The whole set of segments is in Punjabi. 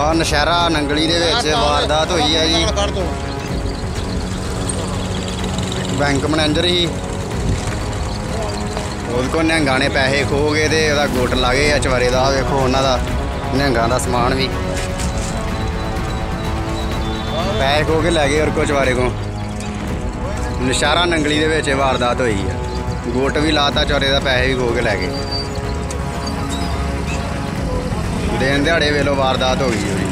ਆ ਨਸ਼ਹਿਰਾ ਨੰਗਲੀ ਦੇ ਵਿੱਚ ਵਾਰਦਾਤ ਹੋਈ ਹੈ ਜੀ ਬੈਂਕ ਮੈਨੇਜਰ ਹੀ ਉਹ ਕੋ ਨਹਿੰਗਾ ਨੇ ਪੈਸੇ ਖੋ ਗਏ ਤੇ ਉਹਦਾ ਗੋਟ ਲਾਗੇ ਆ ਚਵਾਰੇ ਦਾ ਵੇਖੋ ਉਹਨਾਂ ਦਾ ਨਹਿੰਗਾ ਦਾ ਸਮਾਨ ਵੀ ਪੈਸੇ ਖੋ ਕੇ ਲੈ ਗਏ ਔਰ ਕੋ ਚਵਾਰੇ ਕੋ ਨਿਸ਼ਾਰਾ ਨੰਗਲੀ ਦੇ ਵਿੱਚ ਵਾਰਦਾਤ ਹੋਈ ਹੈ ਗੋਟ ਵੀ ਲਾਤਾ ਚੋਰੇ ਦਾ ਪੈਸੇ ਵੀ ਖੋ ਕੇ ਲੈ ਗਏ ਦਿਨ ਦਿਹਾੜੇ ਵੇਲੋ ਵਾਰਦਾਤ ਹੋ ਗਈ ਜੀ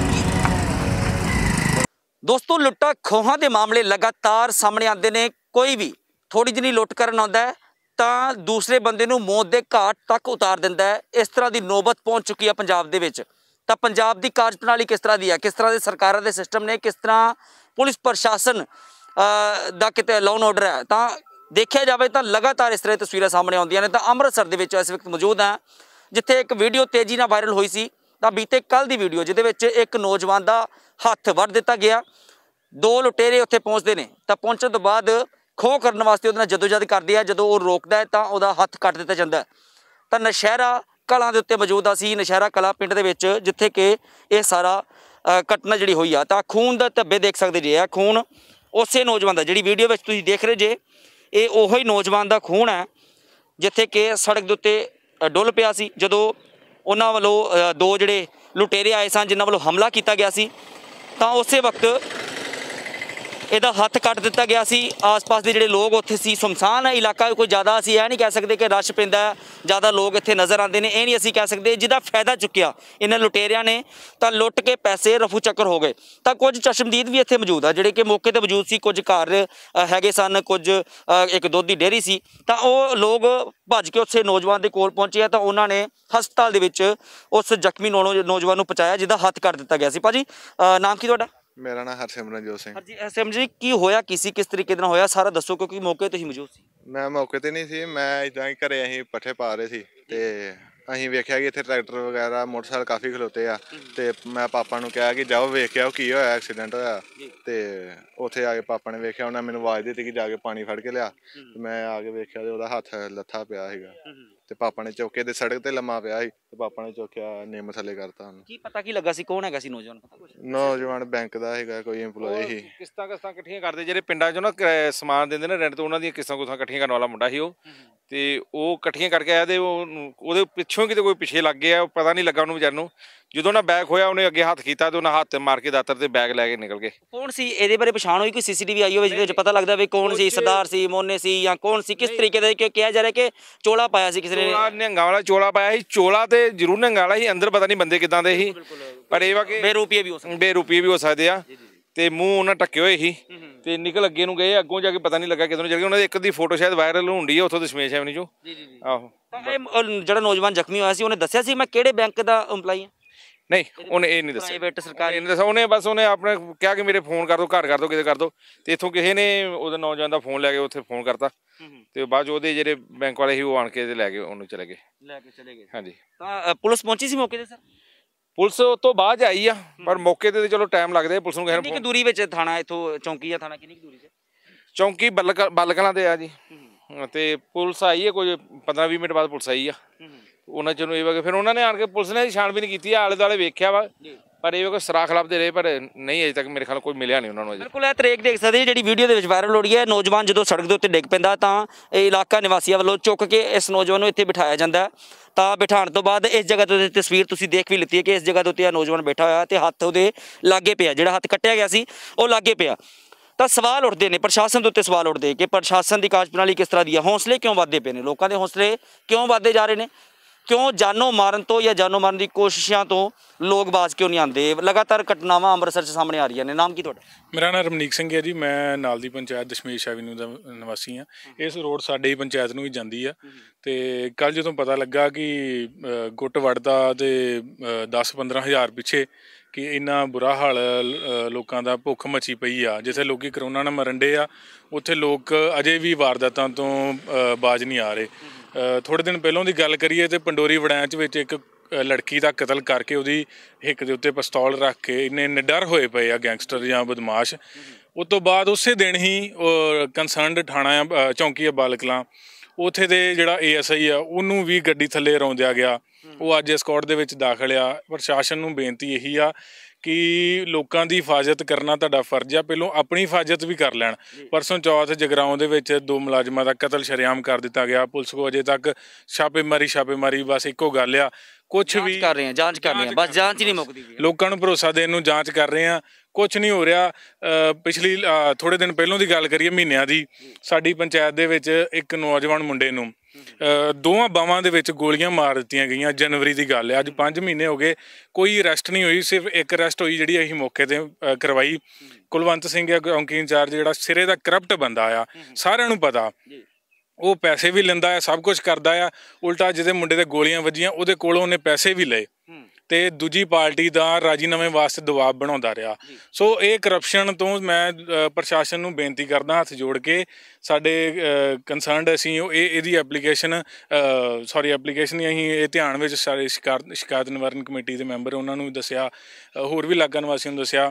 ਦੋਸਤੋ ਲੁੱਟਾ ਖੋਹਾਂ ਦੇ ਮਾਮਲੇ ਲਗਾਤਾਰ ਸਾਹਮਣੇ ਆਉਂਦੇ ਨੇ ਕੋਈ ਵੀ ਥੋੜੀ ਜਿਹੀ ਲੁੱਟ ਕਰਨ ਆਉਂਦਾ ਤਾਂ ਦੂਸਰੇ ਬੰਦੇ ਨੂੰ ਮੌਤ ਦੇ ਘਾਟ ਤੱਕ ਉਤਾਰ ਦਿੰਦਾ ਇਸ ਤਰ੍ਹਾਂ ਦੀ ਨੋਬਤ ਪਹੁੰਚ ਚੁੱਕੀ ਹੈ ਪੰਜਾਬ ਦੇ ਵਿੱਚ ਤਾਂ ਪੰਜਾਬ ਦੀ ਕਾਰਜ ਪ੍ਰਣਾਲੀ ਕਿਸ ਤਰ੍ਹਾਂ ਦੀ ਹੈ ਕਿਸ ਤਰ੍ਹਾਂ ਦੇ ਸਰਕਾਰਾਂ ਦੇ ਸਿਸਟਮ ਨੇ ਕਿਸ ਤਰ੍ਹਾਂ ਪੁਲਿਸ ਪ੍ਰਸ਼ਾਸਨ ਦਾ ਕਿਤੇ ਲਾਉਨ ਆਰਡਰ ਹੈ ਤਾਂ ਦੇਖਿਆ ਜਾਵੇ ਤਾਂ ਲਗਾਤਾਰ ਇਸ ਤਰ੍ਹਾਂ ਤਸਵੀਰਾਂ ਸਾਹਮਣੇ ਆਉਂਦੀਆਂ ਨੇ ਤਾਂ ਅੰਮ੍ਰਿਤਸਰ ਦੇ ਵਿੱਚ ਇਸ ਵਕਤ ਮੌਜੂਦ ਹਾਂ ਜਿੱਥੇ ਇੱਕ ਵੀਡੀਓ ਤੇਜ਼ੀ ਨਾਲ ਵਾਇਰਲ ਹੋਈ ਸੀ ਦਾ ਬੀਤੇ ਕੱਲ ਦੀ ਵੀਡੀਓ ਜਿਹਦੇ ਵਿੱਚ ਇੱਕ ਨੌਜਵਾਨ ਦਾ ਹੱਥ ਵੱਢ ਦਿੱਤਾ ਗਿਆ ਦੋ ਲੁਟੇਰੇ ਉੱਥੇ ਪਹੁੰਚਦੇ ਨੇ ਤਾਂ ਪਹੁੰਚਣ ਤੋਂ ਬਾਅਦ ਖੋਹ ਕਰਨ ਵਾਸਤੇ ਉਹਦੇ ਨਾਲ ਜਦੋਜਦ ਕਰਦੇ ਆ ਜਦੋਂ ਉਹ ਰੋਕਦਾ ਹੈ ਤਾਂ ਉਹਦਾ ਹੱਥ ਕੱਟ ਦਿੱਤਾ ਜਾਂਦਾ ਤਾਂ ਨਸ਼ਹਿਰਾ ਕਲਾਂ ਦੇ ਉੱਤੇ ਮੌਜੂਦ ਆ ਸੀ ਨਸ਼ਹਿਰਾ ਕਲਾ ਪਿੰਡ ਦੇ ਵਿੱਚ ਜਿੱਥੇ ਕਿ ਇਹ ਸਾਰਾ ਕਟਨਾ ਜਿਹੜੀ ਹੋਈ ਆ ਤਾਂ ਖੂਨ ਦਾ ਧੱਬੇ ਦੇਖ ਸਕਦੇ ਜੇ ਆ ਖੂਨ ਉਸੇ ਨੌਜਵਾਨ ਦਾ ਜਿਹੜੀ ਵੀਡੀਓ ਵਿੱਚ ਤੁਸੀਂ ਦੇਖ ਰਹੇ ਜੇ ਇਹ ਉਹੀ ਨੌਜਵਾਨ ਦਾ ਖੂਨ ਹੈ ਜਿੱਥੇ ਕਿ ਸੜਕ ਦੇ ਉੱਤੇ ਡੁੱਲ ਪਿਆ ਸੀ ਜਦੋਂ ਉਹਨਾਂ ਵੱਲੋਂ ਦੋ ਜਿਹੜੇ ਲੁਟੇਰੇ ਆਏ ਸਨ ਜਿਨ੍ਹਾਂ ਵੱਲੋਂ ਹਮਲਾ ਕੀਤਾ ਗਿਆ ਸੀ ਤਾਂ ਉਸੇ ਵਕਤ ਇਹਦਾ ਹੱਥ ਕੱਟ ਦਿੱਤਾ ਗਿਆ ਸੀ ਆਸ-ਪਾਸ ਦੇ ਜਿਹੜੇ ਲੋਕ ਉੱਥੇ ਸੀ ਸ਼ਮਸ਼ਾਨ ਹੈ ਇਲਾਕਾ ਕੋਈ ਜ਼ਿਆਦਾ ਅਸੀਂ ਇਹ ਨਹੀਂ ਕਹਿ ਸਕਦੇ ਕਿ ਰਸ਼ ਪੈਂਦਾ ਜ਼ਿਆਦਾ ਲੋਕ ਇੱਥੇ ਨਜ਼ਰ ਆਉਂਦੇ ਨੇ ਇਹ ਨਹੀਂ ਅਸੀਂ ਕਹਿ ਸਕਦੇ ਜਿਹਦਾ ਫਾਇਦਾ ਚੁੱਕਿਆ ਇਹਨਾਂ ਲੁਟੇਰਿਆਂ ਨੇ ਤਾਂ ਲੁੱਟ ਕੇ ਪੈਸੇ ਰਫੂ ਚੱਕਰ ਹੋ ਗਏ ਤਾਂ ਕੁਝ ਚਸ਼ਮਦੀਦ ਵੀ ਇੱਥੇ ਮੌਜੂਦ ਆ ਜਿਹੜੇ ਕਿ ਮੌਕੇ ਤੇ ਮੌਜੂਦ ਸੀ ਕੁਝ ਘਰ ਹੈਗੇ ਸਨ ਕੁਝ ਇੱਕ ਦੁੱਧ ਦੀ ਡੇਰੀ ਸੀ ਤਾਂ ਉਹ ਲੋਕ ਭੱਜ ਕੇ ਉੱਥੇ ਨੌਜਵਾਨ ਦੇ ਕੋਲ ਪਹੁੰਚੇ ਤਾਂ ਉਹਨਾਂ ਨੇ ਹਸਪਤਾਲ ਦੇ ਵਿੱਚ ਉਸ ਜ਼ਖਮੀ ਨੌਜਵਾਨ ਨੂੰ ਪਹੁੰਚਾਇਆ ਜਿਹਦਾ ਹੱਥ ਕੱਟ ਦਿੱਤਾ ਗਿਆ ਸੀ ਭਾਜੀ ਨਾਮ ਕੀ ਤੁਹਾਡਾ ਮੇਰਾ ਨਾਮ ਹਰਸਿਮਰਨਜੋਤ ਸਿੰਘ ਹਾਂਜੀ ਹਰਸਿਮ ਜੀ ਕੀ ਹੋਇਆ ਕਿਸੇ ਕਿਸ ਤਰੀਕੇ ਨਾਲ ਹੋਇਆ ਸਾਰਾ ਦੱਸੋ ਕਿਉਂਕਿ ਮੌਕੇ ਤੇ ਹੀ ਮੌਜੂਦ ਸੀ ਮੈਂ ਮੌਕੇ ਤੇ ਨਹੀਂ ਸੀ ਮੈਂ ਇਦਾਂ ਹੀ ਘਰੇ ਅਸੀਂ ਪੱਠੇ ਪਾ ਰਹੇ ਸੀ ਤੇ ਅਸੀਂ ਵੇਖਿਆ ਕਿ ਇੱਥੇ ਟਰੈਕਟਰ ਵਗੈਰਾ ਮੋਟਰਸਾਈਕਲ ਕਾਫੀ ਖਲੋਤੇ ਆ ਤੇ ਮੈਂ ਪਾਪਾ ਨੂੰ ਕਿਹਾ ਕਿ ਜਾਓ ਵੇਖ ਕੇ ਆਓ ਕੀ ਹੋਇਆ ਐਕਸੀਡੈਂਟ ਹੋਇਆ ਤੇ ਉੱਥੇ ਆ ਕੇ ਪਾਪਾ ਨੇ ਵੇਖਿਆ ਉਹਨਾਂ ਮੈਨੂੰ ਆਵਾਜ਼ ਦਿੱਤੀ ਕਿ ਜਾ ਕੇ ਪਾਣੀ ਫੜ ਕੇ ਲਿਆ ਮੈਂ ਆ ਕੇ ਵੇਖਿਆ ਤੇ ਉਹਦਾ ਹੱਥ ਲੱਥਾ ਪਿਆ ਸੀਗਾ ਤੇ ਪਾਪਾ ਨੇ ਚੌਕੇ ਦੇ ਸੜਕ ਤੇ ਲੰਮਾ ਪਿਆ ਸੀ ਤੇ ਪਾਪਾ ਨੇ ਚੌਕਿਆ ਨਿੰਮ ਥੱਲੇ ਕਰਤਾ ਉਹਨੂੰ ਕੀ ਪਤਾ ਕੀ ਲੱਗਾ ਸੀ ਕੌਣ ਹੈਗਾ ਸੀ ਨੌਜਵਾਨ ਪਤਾ ਨੌਜਵਾਨ ਬੈਂਕ ਦਾ ਹੈਗਾ ਕੋਈ EMPLOYEE ਸੀ ਕਿਸ਼ਤਾਂ ਕਿਸ਼ਤਾਂ ਇਕੱਠੀਆਂ ਕਰਦੇ ਜਿਹੜੇ ਪਿੰਡਾਂ 'ਚੋਂ ਨਾ ਸਮਾਨ ਦਿੰਦੇ ਨੇ ਰੈਂਟ ਤੋਂ ਉਹਨਾਂ ਦੀਆਂ ਕਿਸ਼ਤਾਂ ਕੁਸ਼ਤਾਂ ਇਕੱਠੀਆਂ ਕਰਨ ਵਾਲਾ ਮੁੰਡਾ ਸੀ ਉਹ ਤੇ ਉਹ ਇਕੱਠੀਆਂ ਕਰਕੇ ਆਇਆ ਤੇ ਉਹ ਉਹਦੇ ਪਿੱਛੋਂ ਕਿਤੇ ਕੋਈ ਪਿੱਛੇ ਲੱਗ ਗਿਆ ਉਹ ਪਤਾ ਨਹੀਂ ਲੱਗਾ ਉਹਨੂੰ ਵਿਚਾਰ ਨੂੰ ਜਦੋਂ ਨਾ ਬੈਗ ਹੋਇਆ ਉਹਨੇ ਅੱਗੇ ਹੱਥ ਕੀਤਾ ਤੇ ਉਹਨਾਂ ਹੱਥ ਮਾਰ ਕੇ ਦਾਤਰ ਤੇ ਬੈਗ ਲੈ ਕੇ ਨਿਕਲ ਗਏ ਕੌਣ ਸੀ ਇਹਦੇ ਬਾਰੇ ਪਛਾਣ ਹੋਈ ਕੋਈ ਸੀਸੀਟੀਵੀ ਆਈ ਹੋਵੇ ਜਿਹਦੇ ਵਿੱਚ ਪਤਾ ਲੱਗਦਾ ਵੀ ਕੌਣ ਸੀ ਸਰਦਾਰ ਸੀ ਮੋਨੇ ਸੀ ਜਾਂ ਕੌਣ ਸੀ ਕਿਸ ਤਰੀਕੇ ਦਾ ਕਿਹਾ ਜਾ ਰਿਹਾ ਕਿ ਚੋਲਾ ਪਾਇਆ ਸੀ ਕਿਸੇ ਨੇ ਚੋਲਾ ਨਿਹੰਗਾ ਵਾਲਾ ਚੋਲਾ ਪਾਇਆ ਸੀ ਚੋਲਾ ਤੇ ਜ਼ਰੂਰ ਨਿਹੰਗਾ ਵਾਲਾ ਸੀ ਅੰਦਰ ਪਤਾ ਨਹੀਂ ਬੰਦੇ ਕਿਦਾਂ ਦੇ ਸੀ ਪਰ ਇਹ ਵਾ ਕਿ ਬੇਰੂਪੀਏ ਵੀ ਹੋ ਸਕਦੇ ਬੇਰੂਪੀਏ ਵੀ ਹੋ ਸਕਦੇ ਆ ਤੇ ਮੂੰਹ ਉਹਨਾਂ ਟੱਕੇ ਹੋਏ ਸੀ ਤੇ ਨਿਕਲ ਅੱਗੇ ਨੂੰ ਗਏ ਅੱਗੋਂ ਜਾ ਕੇ ਪਤਾ ਨਹੀਂ ਲੱਗਾ ਕਿਦੋਂ ਗਏ ਉਹਨਾਂ ਦੀ ਇੱਕ ਦੀ ਫੋਟੋ ਸ਼ਾਇਦ ਵਾਇਰਲ ਹੁੰਦੀ ਹੈ ਉੱਥੋਂ ਦਸ਼ਮੇਸ਼ ਐਵਨਿਊ ਚੋਂ ਜੀ ਜੀ ਆਹੋ ਇਹ ਜਿਹੜਾ ਨੌਜਵਾਨ ਜ਼ਖਮੀ ਹੋਇਆ ਸੀ ਉਹਨੇ ਦੱਸਿਆ ਸੀ ਮੈਂ ਕਿਹੜੇ ਬੈਂਕ ਦਾ EMPLOYEE ਹਾਂ ਨਹੀਂ ਉਹਨੇ ਇਹ ਨਹੀਂ ਦੱਸਿਆ ਪ੍ਰਾਈਵੇਟ ਸਰਕਾਰੀ ਇਹਨੇ ਦੱਸਿਆ ਉਹਨੇ ਬਸ ਉਹਨੇ ਆਪਣੇ ਕਿਹਾ ਕਿ ਮੇਰੇ ਫੋਨ ਕਰ ਦੋ ਘਰ ਕਰ ਦੋ ਕਿਤੇ ਕਰ ਦੋ ਤੇ ਇਥੋਂ ਕਿਸੇ ਨੇ ਉਹਦੇ ਨੌਜਵਾਨ ਦਾ ਫੋਨ ਲੈ ਕੇ ਉੱਥੇ ਫੋਨ ਕਰਤਾ ਤੇ ਬਾਅਦ ਉਹਦੇ ਜਿਹੜੇ ਬੈਂਕ ਵਾਲੇ ਸੀ ਉਹ ਆਣ ਕੇ ਤੇ ਲੈ ਕੇ ਉਹਨੂੰ ਚਲੇ ਗਏ ਲੈ ਕੇ ਚਲੇ ਗਏ ਹਾਂਜੀ ਤਾਂ ਪੁਲਿਸ ਪਹੁੰਚੀ ਸੀ ਮੌਕੇ ਤੇ ਸਰ ਪੁਲਿਸ ਤੋਂ ਬਾਅਦ ਆਈ ਆ ਪਰ ਮੌਕੇ ਤੇ ਚਲੋ ਟਾਈਮ ਲੱਗਦਾ ਹੈ ਪੁਲਿਸ ਨੂੰ ਕਿੰਨੀ ਕਿ ਦੂਰੀ ਵਿੱਚ ਥਾਣਾ ਇੱਥੋਂ ਚੌਂਕੀ ਆ ਥਾਣਾ ਕਿੰਨੀ ਕਿ ਦੂਰੀ ਤੇ ਚੌਂਕੀ ਬਲਕ ਬਲਕਲਾਂ ਤੇ ਆ ਜੀ ਤੇ ਪੁਲਿਸ ਆਈ ਹੈ ਕੋਈ 15 20 ਮਿੰਟ ਬਾਅਦ ਪੁਲਿਸ ਆਈ ਆ ਉਹਨਾਂ ਨੂੰ ਇਹ ਵਾ ਫਿਰ ਉਹਨਾਂ ਨੇ ਆਣ ਕੇ ਪੁਲਿਸ ਨੇ ਛਾਣਬੀਨ ਕੀਤੀ ਆ ਆਲੇ ਦਾਲੇ ਵੇਖਿਆ ਵਾ ਪਰ ਇਹ ਕੋਈ ਸਰਾਖ ਲੱਭਦੇ ਰਹੇ ਪਰ ਨਹੀਂ ਅਜੇ ਤੱਕ ਮੇਰੇ ਖਿਆਲ ਕੋਈ ਮਿਲਿਆ ਨਹੀਂ ਉਹਨਾਂ ਨੂੰ ਅਜੇ ਬਿਲਕੁਲ ਇਹ ਤਰੇਕ ਦੇਖ ਸਕਦੇ ਜਿਹੜੀ ਵੀਡੀਓ ਦੇ ਵਿੱਚ ਵਾਇਰਲ ਹੋ ਰਹੀ ਹੈ ਨੌਜਵਾਨ ਜਦੋਂ ਸੜਕ ਦੇ ਉੱਤੇ ਡਿੱਗ ਪੈਂਦਾ ਤਾਂ ਇਹ ਇਲਾਕਾ ਨਿਵਾਸੀਆਂ ਵੱਲੋਂ ਚੁੱਕ ਕੇ ਇਸ ਨੌਜਵਾਨ ਨੂੰ ਇੱਥੇ ਬਿਠਾਇਆ ਜਾਂਦਾ ਤਾਂ ਬਿਠਾਣ ਤੋਂ ਬਾਅਦ ਇਸ ਜਗ੍ਹਾ ਤੇ ਤਸਵੀਰ ਤੁਸੀਂ ਦੇਖ ਵੀ ਲਿੱਤੀ ਹੈ ਕਿ ਇਸ ਜਗ੍ਹਾ ਦੇ ਉੱਤੇ ਇਹ ਨੌਜਵਾਨ ਬੈਠਾ ਹੋਇਆ ਤੇ ਹੱਥ ਉਹਦੇ ਲਾਗੇ ਪਿਆ ਜਿਹੜਾ ਹੱਥ ਕੱਟਿਆ ਗਿਆ ਸੀ ਉਹ ਲਾਗੇ ਪਿਆ ਤਾਂ ਸਵਾਲ ਉੱਠਦੇ ਨੇ ਪ੍ਰਸ਼ਾਸਨ ਦੇ ਉੱਤੇ ਸਵਾਲ ਉੱਠਦੇ ਕਿ ਪ੍ਰਸ਼ਾਸਨ ਦੀ ਕਾਰਜ ਪ੍ਰਣਾਲੀ ਕਿਸ ਤਰ੍ਹਾਂ ਦੀ ਹੈ ਹੌਸਲੇ ਕਿਉਂ ਵਧਦੇ ਪਏ ਨੇ ਲੋਕਾਂ ਦੇ ਹੌਸਲੇ ਕਿਉਂ ਵਧਦੇ ਜਾ ਰਹੇ ਨੇ ਕਿਉਂ ਜਾਨੋਂ ਮਾਰਨ ਤੋਂ ਜਾਂ ਜਾਨੋਂ ਮਾਰਨ ਦੀ ਕੋਸ਼ਿਸ਼ਾਂ ਤੋਂ ਲੋਕ ਬਾਜ ਕਿਉਂ ਨਹੀਂ ਆਉਂਦੇ ਲਗਾਤਾਰ ਘਟਨਾਵਾਂ ਅੰਮ੍ਰਿਤਸਰ 'ਚ ਸਾਹਮਣੇ ਆ ਰਹੀਆਂ ਨੇ ਨਾਮ ਕੀ ਤੁਹਾਡਾ ਮੇਰਾ ਨਾਮ ਰਮਨੀਕ ਸਿੰਘ ਹੈ ਜੀ ਮੈਂ ਨਾਲ ਦੀ ਪੰਚਾਇਤ ਦਸ਼ਮੇਸ਼ ਐਵਨਿਊ ਦਾ ਨਿਵਾਸੀ ਹਾਂ ਇਸ ਰੋਡ ਸਾਡੇ ਹੀ ਪੰਚਾਇਤ ਨੂੰ ਹੀ ਜਾਂਦੀ ਆ ਤੇ ਕੱਲ ਜਦੋਂ ਪਤਾ ਲੱਗਾ ਕਿ ਗੁੱਟ ਵੜਦਾ ਤੇ 10-15000 ਪਿੱਛੇ ਕਿ ਇੰਨਾ ਬੁਰਾ ਹਾਲ ਲੋਕਾਂ ਦਾ ਭੁੱਖ ਮੱਚੀ ਪਈ ਆ ਜਿੱਥੇ ਲੋਕੀ ਕਰੋਨਾ ਨਾਲ ਮਰਨ ਡੇ ਆ ਉੱਥੇ ਲੋਕ ਅਜੇ ਵੀ ਵਾਰਦਾਤਾਂ ਤੋਂ ਬਾਜ ਨਹੀਂ ਆ ਰਹੇ ਥੋੜੇ ਦਿਨ ਪਹਿਲਾਂ ਦੀ ਗੱਲ ਕਰੀਏ ਤੇ ਪੰਡੋਰੀ ਵੜਾਂਚ ਵਿੱਚ ਇੱਕ ਲੜਕੀ ਦਾ ਕਤਲ ਕਰਕੇ ਉਹਦੀ ਹਿੱਕ ਦੇ ਉੱਤੇ ਪਿਸਤੌਲ ਰੱਖ ਕੇ ਇੰਨੇ ਨਿਡਰ ਹੋਏ ਪਏ ਆ ਗੈਂਗਸਟਰ ਜਾਂ ਬਦਮਾਸ਼ ਉਸ ਤੋਂ ਬਾਅਦ ਉਸੇ ਦਿਨ ਹੀ ਕਨਸਰਨਡ ਥਾਣਾ ਚੌਂਕੀ ਆ ਬਾਲਕਲਾ ਉਥੇ ਦੇ ਜਿਹੜਾ ਏਐਸਆਈ ਆ ਉਹਨੂੰ ਵੀ ਗੱਡੀ ਥੱਲੇ ਰੌਂਦਿਆ ਗਿਆ ਉਹ ਅੱਜ ਸਕਾਟ ਦੇ ਵਿੱਚ ਦਾਖਲ ਆ ਪ੍ਰਸ਼ਾਸਨ ਨੂੰ ਬੇਨਤੀ ਇਹੀ ਆ ਕਿ ਲੋਕਾਂ ਦੀ ਹਿਫਾਜ਼ਤ ਕਰਨਾ ਤੁਹਾਡਾ ਫਰਜ਼ ਆ ਪਹਿਲੋਂ ਆਪਣੀ ਹਿਫਾਜ਼ਤ ਵੀ ਕਰ ਲੈਣ ਪਰਸੋਂ ਚੌਥ ਜਗਰਾਉਂ ਦੇ ਵਿੱਚ ਦੋ ਮੁਲਾਜ਼ਮਾਂ ਦਾ ਕਤਲ ਸ਼ਰਿਆਮ ਕਰ ਦਿੱਤਾ ਗਿਆ ਪੁਲਿਸ ਕੋ ਅਜੇ ਤੱਕ ਛਾਪੇਮਾਰੀ ਛਾਪੇਮਾਰੀ ਬਸ ਇੱਕੋ ਗੱਲ ਆ ਕੁਝ ਵੀ ਕਰ ਰਹੇ ਆ ਜਾਂਚ ਕਰ ਰਹੇ ਆ ਬਸ ਜਾਂਚ ਹੀ ਨਹੀਂ ਮੁੱਕਦੀ ਲੋਕਾਂ ਨੂੰ ਭਰੋਸਾ ਦੇਣ ਨੂੰ ਜਾਂਚ ਕਰ ਰਹੇ ਆ ਕੁਝ ਨਹੀਂ ਹੋ ਰਿਹਾ ਪਿਛਲੀ ਥੋੜੇ ਦਿਨ ਪਹਿਲਾਂ ਦੀ ਗੱਲ ਕਰੀਏ ਮਹੀਨਿਆਂ ਦੀ ਸਾਡੀ ਪੰਚਾਇਤ ਦੇ ਵਿੱਚ ਇੱਕ ਨੌਜਵਾਨ ਮੁੰਡੇ ਨੂੰ ਦੋਵਾਂ ਬਾਵਾਂ ਦੇ ਵਿੱਚ ਗੋਲੀਆਂ ਮਾਰ ਦਿੱਤੀਆਂ ਗਈਆਂ ਜਨਵਰੀ ਦੀ ਗੱਲ ਹੈ ਅੱਜ 5 ਮਹੀਨੇ ਹੋ ਗਏ ਕੋਈ ਅਰੈਸਟ ਨਹੀਂ ਹੋਈ ਸਿਰਫ ਇੱਕ ਅਰੈਸਟ ਹੋਈ ਜਿਹੜੀ ਅਸੀਂ ਮੌਕੇ ਤੇ ਕਰਵਾਈ ਕੁਲਵੰਤ ਸਿੰਘ ਗੌਂਕੀ ਇੰਚਾਰਜ ਜਿਹੜਾ ਸਿਰੇ ਦਾ ਕਰਪਟ ਬੰਦਾ ਆ ਸਾਰਿਆਂ ਨੂੰ ਪਤਾ ਉਹ ਪੈਸੇ ਵੀ ਲੈਂਦਾ ਹੈ ਸਭ ਕੁਝ ਕਰਦਾ ਆ ਉਲਟਾ ਜਿਹਦੇ ਮੁੰਡੇ ਤੇ ਗੋਲੀਆਂ ਵੱਜੀਆਂ ਉਹਦੇ ਕੋਲੋਂ ਉਹਨੇ ਪੈਸੇ ਵੀ ਲਏ ਤੇ ਦੂਜੀ ਪਾਰਟੀ ਦਾ ਰਾਜੀਨਾਮੇ ਵਾਸਤੇ ਦਬਾਅ ਬਣਾਉਂਦਾ ਰਿਹਾ ਸੋ ਇਹ ਕਰਪਸ਼ਨ ਤੋਂ ਮੈਂ ਪ੍ਰਸ਼ਾਸਨ ਨੂੰ ਬੇਨਤੀ ਕਰਦਾ ਹੱਥ ਜੋੜ ਕੇ ਸਾਡੇ ਕਨਸਰਨਡ ਅਸੀਂ e ਇਹ ਇਹਦੀ ਐਪਲੀਕੇਸ਼ਨ ਸੌਰੀ ਐਪਲੀਕੇਸ਼ਨ ਨਹੀਂ ਅਸੀਂ ਇਹ ਧਿਆਨ ਵਿੱਚ ਸਾਰੇ ਸ਼ਿਕਾਇਤ ਨਿਵਾਰਨ ਕਮੇਟੀ ਦੇ ਮੈਂਬਰ ਉਹਨਾਂ ਨੂੰ ਦੱਸਿਆ ਹੋਰ ਵੀ ਲਾਗਾਂ ਵਾਸੀਆਂ ਨੂੰ ਦੱਸਿਆ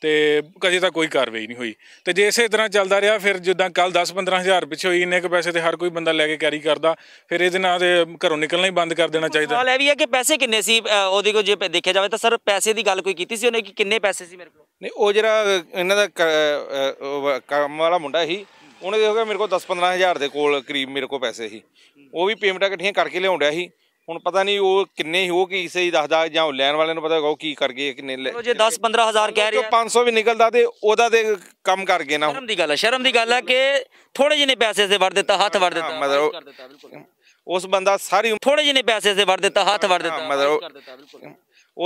ਤੇ ਕਦੇ ਤਾਂ ਕੋਈ ਕਾਰਵਾਈ ਨਹੀਂ ਹੋਈ ਤੇ ਜੇ ਇਸੇ ਤਰ੍ਹਾਂ ਚੱਲਦਾ ਰਿਹਾ ਫਿਰ ਜਿੱਦਾਂ ਕੱਲ 10-15000 ਪਿੱਛੇ ਹੋਈ ਇੰਨੇ ਕ ਪੈਸੇ ਤੇ ਹਰ ਕੋਈ ਬੰਦਾ ਲੈ ਕੇ ਕੈਰੀ ਕਰਦਾ ਫਿਰ ਇਹਦੇ ਨਾਲ ਦੇ ਘਰੋਂ ਨਿਕਲਣਾ ਹੀ ਬੰਦ ਕਰ ਦੇਣਾ ਚਾਹੀਦਾ ਹਾਲੇ ਇਹ ਵੀ ਹੈ ਕਿ ਪੈਸੇ ਕਿੰਨੇ ਸੀ ਉਹਦੇ ਕੋ ਜੇ ਦੇਖਿਆ ਜਾਵੇ ਤਾਂ ਸਰ ਪੈਸੇ ਦੀ ਗੱਲ ਕੋਈ ਕੀਤੀ ਸੀ ਉਹਨੇ ਕਿ ਕਿੰਨੇ ਪੈਸੇ ਸੀ ਮੇਰੇ ਕੋਲ ਨਹੀਂ ਉਹ ਜਿਹੜਾ ਇਹਨਾਂ ਦਾ ਕੰਮ ਵਾਲਾ ਮੁੰਡਾ ਸੀ ਉਹਨੇ ਦੇਖੋ ਮੇਰੇ ਕੋਲ 10-15000 ਦੇ ਕੋਲ ਕਰੀਬ ਮੇਰੇ ਕੋਲ ਪੈਸੇ ਸੀ ਉਹ ਵੀ ਪੇਮੈਂਟਾਂ ਇਕੱਠੀਆਂ ਕਰਕੇ ਲਿਆਉਂਦਾ ਸੀ ਹੁਣ ਪਤਾ ਨਹੀਂ ਉਹ ਕਿੰਨੇ ਹੀ ਉਹ ਕਿਸੇ ਹੀ ਦੱਸਦਾ ਜਾਂ ਉਹ ਲੈਣ ਵਾਲੇ ਨੂੰ ਪਤਾ ਹੋਊ ਉਹ ਕੀ ਕਰ ਗਏ ਕਿੰਨੇ ਲੈ ਜੇ 10 15000 ਕਹਿ ਰਿਹਾ ਜੋ 500 ਵੀ ਨਿਕਲਦਾ ਤੇ ਉਹਦਾ ਤੇ ਕੰਮ ਕਰ ਗਏ ਨਾ ਸ਼ਰਮ ਦੀ ਗੱਲ ਹੈ ਸ਼ਰਮ ਦੀ ਗੱਲ ਹੈ ਕਿ ਥੋੜੇ ਜਿਹੇ ਪੈਸੇ ਸੇ ਵੜ ਦਿੱਤਾ ਹੱਥ ਵੜ ਦਿੱਤਾ ਮਤਲਬ ਉਸ ਬੰਦਾ ਸਾਰੀ ਥੋੜੇ ਜਿਹੇ ਪੈਸੇ ਸੇ ਵੜ ਦਿੱਤਾ ਹੱਥ ਵੜ ਦਿੱਤਾ ਮਤਲਬ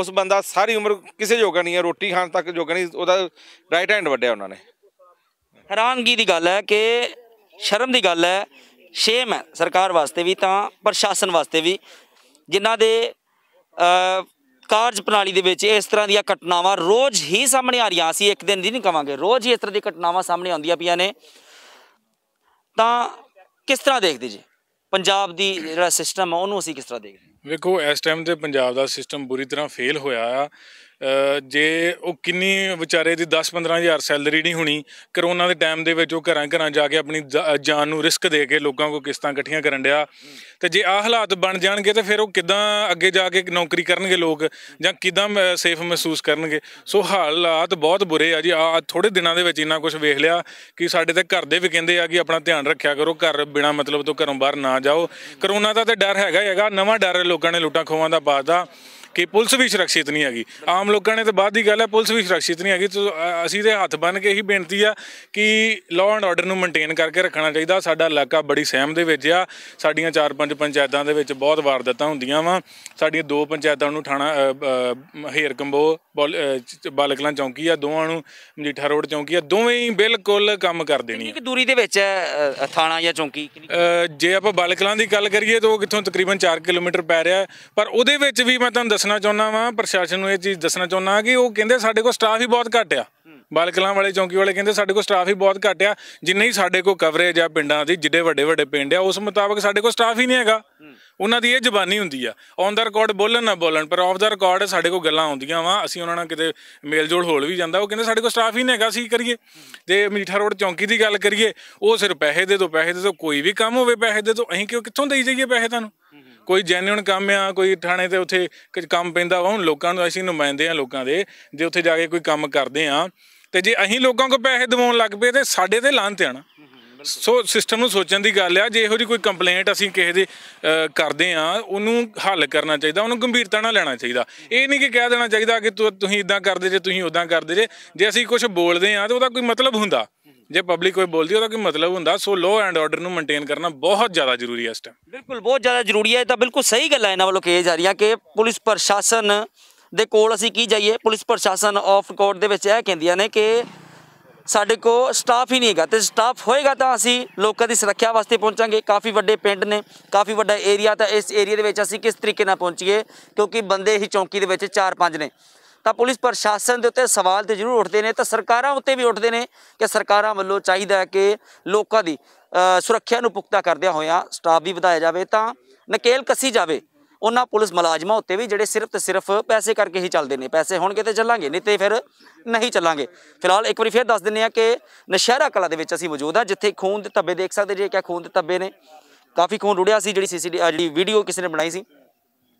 ਉਸ ਬੰਦਾ ਸਾਰੀ ਉਮਰ ਕਿਸੇ ਜੋਗਾ ਨਹੀਂ ਹੈ ਰੋਟੀ ਖਾਣ ਤੱਕ ਜੋਗਾ ਨਹੀਂ ਉਹਦਾ ਰਾਈਟ ਹੈਂਡ ਵੱਡਿਆ ਉਹਨਾਂ ਨੇ ਹੈਰਾਨਗੀ ਦੀ ਗੱਲ ਹੈ ਕਿ ਸ਼ਰਮ ਦੀ ਗੱਲ ਹੈ ਸ਼ੇਮ ਹੈ ਸਰਕਾਰ ਵਾਸਤੇ ਵੀ ਤਾਂ ਪ੍ਰਸ਼ਾਸਨ ਵਾਸਤੇ ਵੀ ਜਿਨ੍ਹਾਂ ਦੇ ਕਾਰਜ ਪ੍ਰਣਾਲੀ ਦੇ ਵਿੱਚ ਇਸ ਤਰ੍ਹਾਂ ਦੀਆਂ ਘਟਨਾਵਾਂ ਰੋਜ਼ ਹੀ ਸਾਹਮਣੇ ਆ ਰਹੀਆਂ ਸੀ ਇੱਕ ਦਿਨ ਦੀ ਨਹੀਂ ਕਵਾਂਗੇ ਰੋਜ਼ ਹੀ ਇਸ ਤਰ੍ਹਾਂ ਦੀ ਘਟਨਾਵਾਂ ਸਾਹਮਣੇ ਆਉਂਦੀਆਂ ਪਈਆਂ ਨੇ ਤਾਂ ਕਿਸ ਤਰ੍ਹਾਂ ਦੇਖਦੇ ਜੀ ਪੰਜਾਬ ਦੀ ਜਿਹੜਾ ਸਿਸਟਮ ਆ ਉਹਨੂੰ ਅਸੀਂ ਕਿਸ ਤਰ੍ਹਾਂ ਦੇਖਦੇ ਵੇਖੋ ਇਸ ਟਾਈਮ ਤੇ ਪੰਜਾਬ ਦਾ ਸਿਸਟਮ ਬੁਰੀ ਤਰ੍ਹਾਂ ਫੇਲ ਹੋਇਆ ਆ ਜੇ ਉਹ ਕਿੰਨੀ ਵਿਚਾਰੇ ਦੀ 10-15000 ਸੈਲਰੀ ਨਹੀਂ ਹੋਣੀ ਕਰੋਨਾ ਦੇ ਟਾਈਮ ਦੇ ਵਿੱਚ ਉਹ ਘਰਾਂ ਘਰਾਂ ਜਾ ਕੇ ਆਪਣੀ ਜਾਨ ਨੂੰ ਰਿਸਕ ਦੇ ਕੇ ਲੋਕਾਂ ਕੋ ਕਿਸ਼ਤਾਂ ਇਕੱਠੀਆਂ ਕਰਨ ਡਿਆ ਤੇ ਜੇ ਆ ਹਾਲਾਤ ਬਣ ਜਾਣਗੇ ਤੇ ਫਿਰ ਉਹ ਕਿਦਾਂ ਅੱਗੇ ਜਾ ਕੇ ਨੌਕਰੀ ਕਰਨਗੇ ਲੋਕ ਜਾਂ ਕਿਦਾਂ ਸੇਫ ਮਹਿਸੂਸ ਕਰਨਗੇ ਸੋ ਹਾਲਾਤ ਬਹੁਤ ਬੁਰੇ ਆ ਜੀ ਆ ਥੋੜੇ ਦਿਨਾਂ ਦੇ ਵਿੱਚ ਇੰਨਾ ਕੁਝ ਵੇਖ ਲਿਆ ਕਿ ਸਾਡੇ ਤੇ ਘਰ ਦੇ ਵੀ ਕਹਿੰਦੇ ਆ ਕਿ ਆਪਣਾ ਧਿਆਨ ਰੱਖਿਆ ਕਰੋ ਘਰ ਬਿਨਾ ਮਤਲਬ ਤੋਂ ਘਰੋਂ ਬਾਹਰ ਨਾ ਜਾਓ ਕਰੋਨਾ ਦਾ ਤੇ ਡਰ ਹੈਗਾ ਹੈਗਾ ਨਵਾਂ ਡਰ ਲੋਕਾਂ ਨੇ ਲੁੱਟਾਂ ਖੋਵਾਂ ਦਾ ਬਾਦਾ ਕਿ ਪੁਲਿਸ ਵੀ ਸੁਰੱਖਿਅਤ ਨਹੀਂ ਹੈਗੀ ਆਮ ਲੋਕਾਂ ਨੇ ਤਾਂ ਬਾਅਦ ਦੀ ਗੱਲ ਹੈ ਪੁਲਿਸ ਵੀ ਸੁਰੱਖਿਅਤ ਨਹੀਂ ਹੈਗੀ ਅਸੀਂ ਦੇ ਹੱਥ ਬੰਨ ਕੇ ਹੀ ਬੇਨਤੀ ਆ ਕਿ ਲਾਅ ਐਂਡ ਆਰਡਰ ਨੂੰ ਮੇਨਟੇਨ ਕਰਕੇ ਰੱਖਣਾ ਚਾਹੀਦਾ ਸਾਡਾ ਇਲਾਕਾ ਬੜੀ ਸਹਿਮ ਦੇ ਵਿੱਚ ਆ ਸਾਡੀਆਂ ਚਾਰ ਪੰਜ ਪੰਚਾਇਤਾਂ ਦੇ ਵਿੱਚ ਬਹੁਤ ਵਾਰਦਾਤਾਂ ਹੁੰਦੀਆਂ ਵਾ ਸਾਡੀਆਂ ਦੋ ਪੰਚਾਇਤਾਂ ਨੂੰ ਥਾਣਾ ਹੇਰ ਕੰਬੋ ਬਾਲਕਲਾਂ ਚੌਂਕੀ ਆ ਦੋਵਾਂ ਨੂੰ ਮਜੀਠਾ ਰੋਡ ਚੌਂਕੀ ਆ ਦੋਵੇਂ ਹੀ ਬਿਲਕੁਲ ਕੰਮ ਕਰ ਦੇਣੀ ਕਿੰਨੀ ਦੂਰੀ ਦੇ ਵਿੱਚ ਹੈ ਥਾਣਾ ਜਾਂ ਚੌਂਕੀ ਜੇ ਆਪਾਂ ਬਾਲਕਲਾਂ ਦੀ ਗੱਲ ਕਰੀਏ ਤਾਂ ਉਹ ਕਿੱਥੋਂ ਤਕਰੀਬਨ 4 ਕਿਲੋਮੀਟਰ ਪੈ ਰਿਹਾ ਪਰ ਉਹਦੇ ਵਿੱਚ ਵੀ ਮੈਂ ਤੁਹਾਨੂੰ ਦੱਸਣਾ ਚਾਹੁੰਦਾ ਵਾਂ ਪ੍ਰਸ਼ਾਸਨ ਨੂੰ ਇਹ ਚੀਜ਼ ਦੱਸਣਾ ਚਾਹੁੰਦਾ ਕਿ ਉਹ ਕਹਿੰਦੇ ਸਾਡੇ ਕੋਲ ਸਟਾਫ ਹੀ ਬਹੁਤ ਘੱਟ ਆ ਬਾਲਕਲਾਂ ਵਾਲੇ ਚੌਂਕੀ ਵਾਲੇ ਕਹਿੰਦੇ ਸਾਡੇ ਕੋਲ ਸਟਾਫ ਹੀ ਬਹੁਤ ਘੱਟ ਆ ਜਿੰਨੇ ਹੀ ਸਾਡੇ ਕੋਲ ਕਵਰੇਜ ਆ ਪਿੰਡਾਂ ਦੀ ਜਿੱਡੇ ਵੱਡੇ ਵੱਡੇ ਪਿੰਡ ਆ ਉਸ ਮੁਤਾਬਕ ਸਾਡੇ ਕੋਲ ਸਟਾਫ ਹੀ ਨਹੀਂ ਹੈਗਾ ਉਹਨਾਂ ਦੀ ਇਹ ਜ਼ਬਾਨੀ ਹੁੰਦੀ ਆ ਔਨ ਦਾ ਰਿਕਾਰਡ ਬੋਲਣ ਨਾ ਬੋਲਣ ਪਰ ਆਫ ਦਾ ਰਿਕਾਰਡ ਸਾਡੇ ਕੋਲ ਗੱਲਾਂ ਆਉਂਦੀਆਂ ਵਾ ਅਸੀਂ ਉਹਨਾਂ ਨਾਲ ਕਿਤੇ ਮੇਲਜੋਲ ਹੋਲ ਵੀ ਜਾਂਦਾ ਉਹ ਕਹਿੰਦੇ ਸਾਡੇ ਕੋਲ ਸਟਾਫ ਹੀ ਨਹੀਂ ਹੈਗਾ ਸੀ ਕਰੀਏ ਤੇ ਮੀਠਾ ਰੋਡ ਚੌਂਕੀ ਦੀ ਗੱਲ ਕਰੀਏ ਉਹ ਸਿਰ ਪੈਸੇ ਦੇ ਦੋ ਪੈਸੇ ਦੇ ਦੋ ਕੋਈ ਵੀ ਕੰਮ ਹੋਵੇ ਪੈਸੇ ਦੇ ਦੋ ਅਸੀਂ ਕਿਉਂ ਕਿੱਥੋਂ ਦੇਈ ਜਾਈਏ ਪੈਸੇ ਤੁਹਾਨੂੰ ਕੋਈ ਜੈਨੂਇਨ ਕੰਮ ਆ ਕੋਈ ਥਾਣੇ ਤੇ ਉੱਥੇ ਕੰਮ ਪੈਂਦਾ ਵਾ ਲੋਕਾਂ ਨੂੰ ਅਸੀਂ ਨੁਮਾਇੰਦੇ ਆ ਲੋਕਾਂ ਦੇ ਜੇ ਉੱਥੇ ਜਾ ਕੇ ਕੋਈ ਕੰਮ ਕਰਦੇ ਆ ਤੇ ਜੇ ਅਸੀਂ ਲੋਕਾਂ ਕੋ ਪੈਸੇ ਦਿਵਾਉਣ ਲੱਗ ਪਏ ਤੇ ਸਾਡੇ ਤੇ ਲਾਂਤ ਆਣਾ ਸੋ ਸਿਸਟਮ ਨੂੰ ਸੋਚਣ ਦੀ ਗੱਲ ਆ ਜੇ ਇਹੋ ਜੀ ਕੋਈ ਕੰਪਲੇਂਟ ਅਸੀਂ ਕਿਸੇ ਦੇ ਕਰਦੇ ਆ ਉਹਨੂੰ ਹੱਲ ਕਰਨਾ ਚਾਹੀਦਾ ਉਹਨੂੰ ਗੰਭੀਰਤਾ ਨਾਲ ਲੈਣਾ ਚਾਹੀਦਾ ਇਹ ਨਹੀਂ ਕਿ ਕਹਿ ਦੇਣਾ ਚਾਹੀਦਾ ਕਿ ਤੁਸੀਂ ਇਦਾਂ ਕਰਦੇ ਜੇ ਤੁਸੀਂ ਉਦਾਂ ਕਰਦੇ ਜੇ ਜੇ ਅਸੀਂ ਕੁਝ ਬੋਲਦੇ ਆ ਤੇ ਉਹਦਾ ਕੋਈ ਮਤਲਬ ਹੁੰਦਾ ਜੇ ਪਬਲਿਕ ਕੋਈ ਬੋਲਦੀ ਉਹਦਾ ਕੀ ਮਤਲਬ ਹੁੰਦਾ ਸੋ ਲੋ ਐਂਡ ਆਰਡਰ ਨੂੰ ਮੇਨਟੇਨ ਕਰਨਾ ਬਹੁਤ ਜ਼ਿਆਦਾ ਜ਼ਰੂਰੀ ਹੈ ਇਸ ਟਾਈਮ ਬਿਲਕੁਲ ਬਹੁਤ ਜ਼ਿਆਦਾ ਜ਼ਰੂਰੀ ਹੈ ਤਾਂ ਬਿਲਕੁਲ ਸਹੀ ਗੱਲ ਹੈ ਇਹਨਾਂ ਵੱਲੋਂ ਕਹੀ ਜਾ ਰਹੀਆਂ ਕਿ ਪੁਲਿਸ ਪ੍ਰਸ਼ਾਸਨ ਦੇ ਕੋਲ ਅਸੀਂ ਕੀ ਜਾਈਏ ਪੁਲਿਸ ਪ੍ਰਸ਼ਾਸਨ ਆਫ ਕੋਰਟ ਦੇ ਵਿੱਚ ਇਹ ਕਹਿੰਦੀਆਂ ਨੇ ਕਿ ਸਾਡੇ ਕੋ ਸਟਾਫ ਹੀ ਨਹੀਂ ਹੈਗਾ ਤੇ ਸਟਾਫ ਹੋਏਗਾ ਤਾਂ ਅਸੀਂ ਲੋਕਾਂ ਦੀ ਸੁਰੱਖਿਆ ਵਾਸਤੇ ਪਹੁੰਚਾਂਗੇ ਕਾਫੀ ਵੱਡੇ ਪਿੰਡ ਨੇ ਕਾਫੀ ਵੱਡਾ ਏਰੀਆ ਤਾਂ ਇਸ ਏਰੀਆ ਦੇ ਵਿੱਚ ਅਸੀਂ ਕਿਸ ਤਰੀਕੇ ਨਾਲ ਪਹੁੰਚੀਏ ਕਿਉਂਕਿ ਬੰਦੇ ਹੀ ਚੌਂਕੀ ਦੇ ਵਿੱਚ 4-5 ਨੇ ਤਾਂ ਪੁਲਿਸ ਪ੍ਰਸ਼ਾਸਨ ਦੇ ਉੱਤੇ ਸਵਾਲ ਤੇ ਜ਼ਰੂਰ ਉੱਠਦੇ ਨੇ ਤਾਂ ਸਰਕਾਰਾਂ ਉੱਤੇ ਵੀ ਉੱਠਦੇ ਨੇ ਕਿ ਸਰਕਾਰਾਂ ਵੱਲੋਂ ਚਾਹੀਦਾ ਹੈ ਕਿ ਲੋਕਾਂ ਦੀ ਸੁਰੱਖਿਆ ਨੂੰ ਪੁਖਤਾ ਕਰਦਿਆਂ ਹੋਇਆਂ ਸਟਾਫ ਵੀ ਵਧਾਇਆ ਜਾਵੇ ਤਾਂ ਨਕੇਲ ਕੱਸੀ ਜਾਵੇ ਉਹਨਾਂ ਪੁਲਿਸ ਮੁਲਾਜ਼ਮਾਂ ਉੱਤੇ ਵੀ ਜਿਹੜੇ ਸਿਰਫ ਤੇ ਸਿਰਫ ਪੈਸੇ ਕਰਕੇ ਹੀ ਚੱਲਦੇ ਨੇ ਪੈਸੇ ਹੋਣਗੇ ਤੇ ਚੱਲਾਂਗੇ ਨਹੀਂ ਤੇ ਫਿਰ ਨਹੀਂ ਚੱਲਾਂਗੇ ਫਿਲਹਾਲ ਇੱਕ ਵਾਰੀ ਫਿਰ ਦੱਸ ਦਿੰਨੇ ਆ ਕਿ ਨਸ਼ਹਿਰਾ ਕਲਾ ਦੇ ਵਿੱਚ ਅਸੀਂ ਮੌਜੂਦ ਆ ਜਿੱਥੇ ਖੂਨ ਦੇ ਧੱਬੇ ਦੇਖ ਸਕਦੇ ਜੇ ਕਿਆ ਖੂਨ ਦੇ ਧੱਬੇ ਨੇ ਕਾਫੀ ਖੂਨ ਰੁੜਿਆ ਸੀ ਜਿਹੜੀ ਸੀਸੀਟੀ ਜਿਹੜੀ ਵੀਡੀਓ ਕਿਸੇ ਨੇ ਬਣਾਈ ਸੀ